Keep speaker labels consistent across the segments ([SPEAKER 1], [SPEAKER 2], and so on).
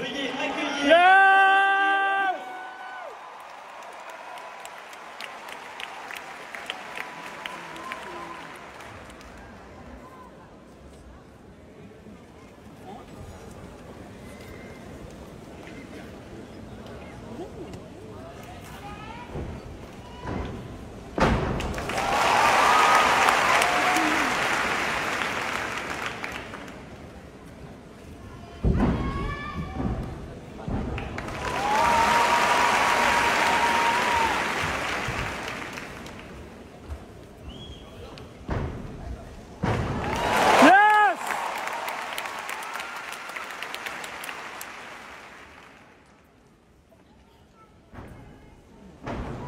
[SPEAKER 1] Richtig,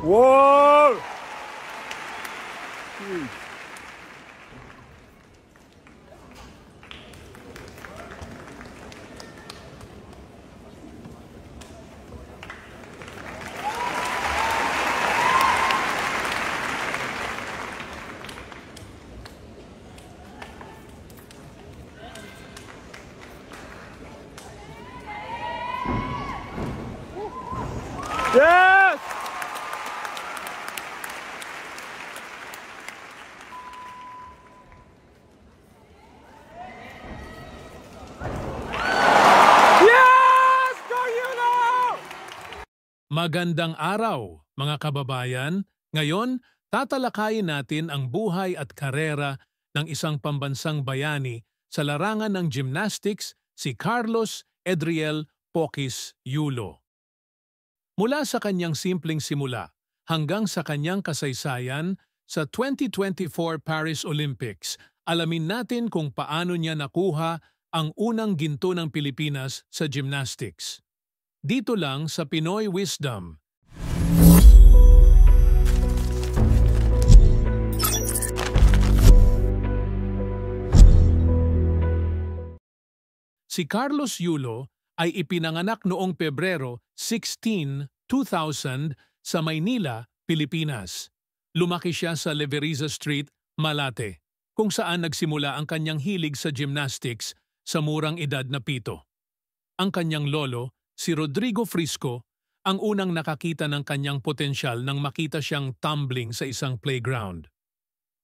[SPEAKER 1] Whoa! Yeah! Magandang araw, mga kababayan. Ngayon, tatalakayin natin ang buhay at karera ng isang pambansang bayani sa larangan ng gymnastics si Carlos Edriel Pokis Yulo. Mula sa kanyang simpleng simula hanggang sa kanyang kasaysayan sa 2024 Paris Olympics, alamin natin kung paano niya nakuha ang unang ginto ng Pilipinas sa gymnastics. Dito lang sa Pinoy Wisdom. Si Carlos Yulo ay ipinanganak noong Pebrero 16, 2000 sa Maynila, Pilipinas. Lumaki siya sa Leveriza Street, Malate, kung saan nagsimula ang kanyang hilig sa gymnastics sa murang edad na pito. Ang kanyang lolo si Rodrigo Frisco ang unang nakakita ng kanyang potensyal nang makita siyang tumbling sa isang playground.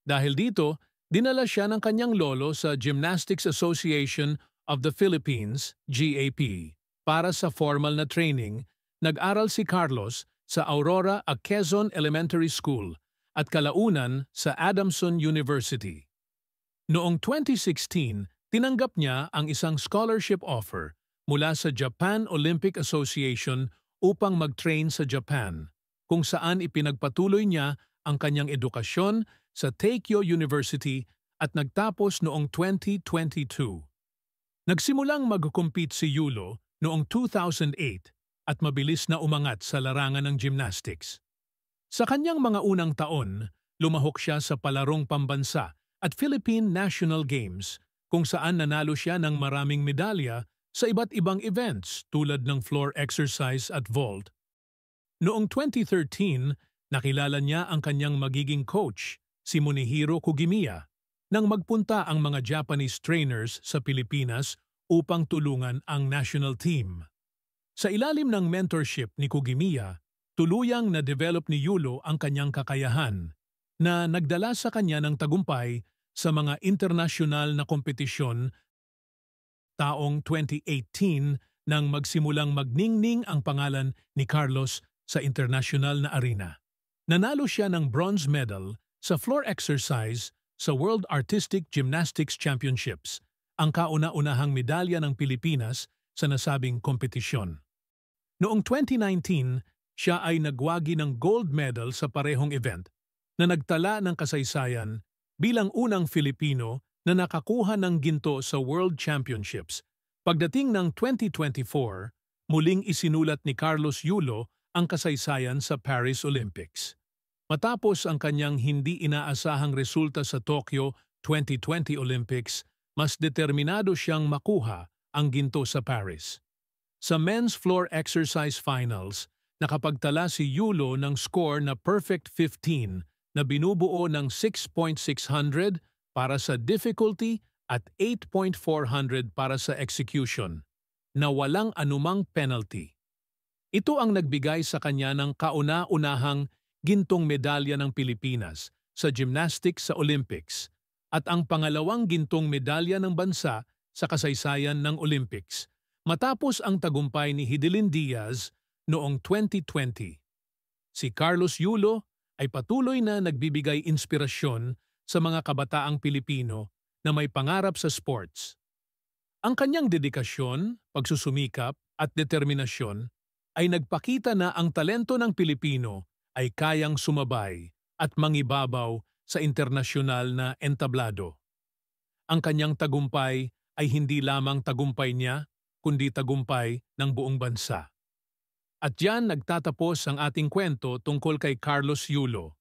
[SPEAKER 1] Dahil dito, dinala siya ng kanyang lolo sa Gymnastics Association of the Philippines, GAP, para sa formal na training, nag-aral si Carlos sa Aurora a Quezon Elementary School at kalaunan sa Adamson University. Noong 2016, tinanggap niya ang isang scholarship offer mula sa Japan Olympic Association upang mag-train sa Japan, kung saan ipinagpatuloy niya ang kanyang edukasyon sa Teikyo University at nagtapos noong 2022. Nagsimulang mag-compete si Yulo noong 2008 at mabilis na umangat sa larangan ng gymnastics. Sa kanyang mga unang taon, lumahok siya sa palarong pambansa at Philippine National Games kung saan nanalo siya ng maraming medalya sa iba't ibang events tulad ng floor exercise at vault. Noong 2013, nakilala niya ang kanyang magiging coach, si Munihiro Kugimiya, nang magpunta ang mga Japanese trainers sa Pilipinas upang tulungan ang national team. Sa ilalim ng mentorship ni Kugimiya, tuluyang na-develop ni Yulo ang kanyang kakayahan na nagdala sa kanya ng tagumpay sa mga internasyonal na kompetisyon taong 2018 nang magsimulang magningning ang pangalan ni Carlos sa international na arena. Nanalo siya ng bronze medal sa floor exercise sa World Artistic Gymnastics Championships, ang kauna-unahang medalya ng Pilipinas sa nasabing kompetisyon. Noong 2019, siya ay nagwagi ng gold medal sa parehong event na nagtala ng kasaysayan bilang unang Filipino na nakakuha ng ginto sa World Championships. Pagdating ng 2024, muling isinulat ni Carlos Yulo ang kasaysayan sa Paris Olympics. Matapos ang kanyang hindi inaasahang resulta sa Tokyo 2020 Olympics, mas determinado siyang makuha ang ginto sa Paris. Sa men's floor exercise finals, nakapagtala si Yulo ng score na perfect 15 na binubuo ng 6.600 para sa difficulty at 8.400 para sa execution na walang anumang penalty. Ito ang nagbigay sa kanya ng kauna-unahang gintong medalya ng Pilipinas sa gymnastics sa Olympics at ang pangalawang gintong medalya ng bansa sa kasaysayan ng Olympics matapos ang tagumpay ni Hidilyn Diaz noong 2020. Si Carlos Yulo ay patuloy na nagbibigay inspirasyon sa mga kabataang Pilipino na may pangarap sa sports. Ang kanyang dedikasyon, pagsusumikap at determinasyon ay nagpakita na ang talento ng Pilipino ay kayang sumabay at mangibabaw sa internasyonal na entablado. Ang kanyang tagumpay ay hindi lamang tagumpay niya, kundi tagumpay ng buong bansa. At diyan nagtatapos ang ating kwento tungkol kay Carlos Yulo,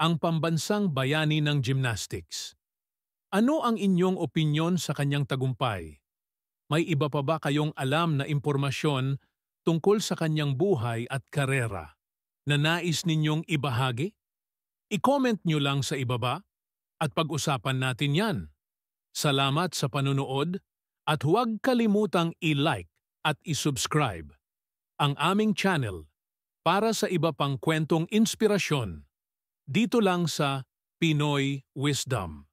[SPEAKER 1] ang pambansang bayani ng gymnastics. Ano ang inyong opinyon sa kanyang tagumpay? May iba pa ba kayong alam na impormasyon tungkol sa kanyang buhay at karera na nais ninyong ibahagi? I-comment nyo lang sa ibaba at pag-usapan natin yan. Salamat sa panunood at huwag kalimutang i-like at i-subscribe ang aming channel para sa iba pang kwentong inspirasyon dito lang sa Pinoy Wisdom.